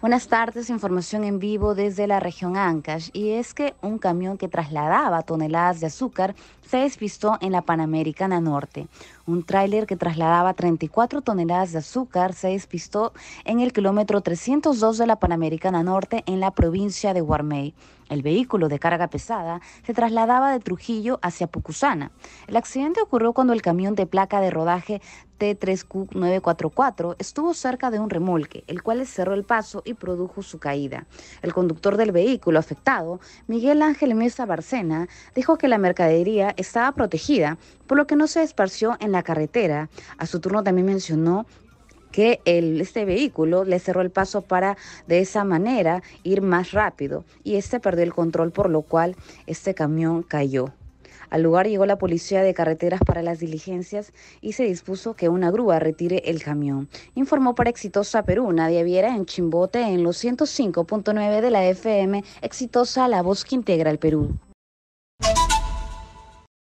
Buenas tardes, información en vivo desde la región Ancash y es que un camión que trasladaba toneladas de azúcar se despistó en la Panamericana Norte. Un tráiler que trasladaba 34 toneladas de azúcar se despistó en el kilómetro 302 de la Panamericana Norte en la provincia de Huarmey. El vehículo de carga pesada se trasladaba de Trujillo hacia Pucusana. El accidente ocurrió cuando el camión de placa de rodaje T3Q944 estuvo cerca de un remolque, el cual le cerró el paso y produjo su caída. El conductor del vehículo afectado, Miguel Ángel Mesa Barcena, dijo que la mercadería estaba protegida, por lo que no se esparció en la carretera. A su turno también mencionó que este vehículo le cerró el paso para de esa manera ir más rápido y este perdió el control por lo cual este camión cayó. Al lugar llegó la policía de carreteras para las diligencias y se dispuso que una grúa retire el camión. Informó para Exitosa Perú Nadia Viera en Chimbote en los 105.9 de la FM Exitosa La Voz que integra el Perú.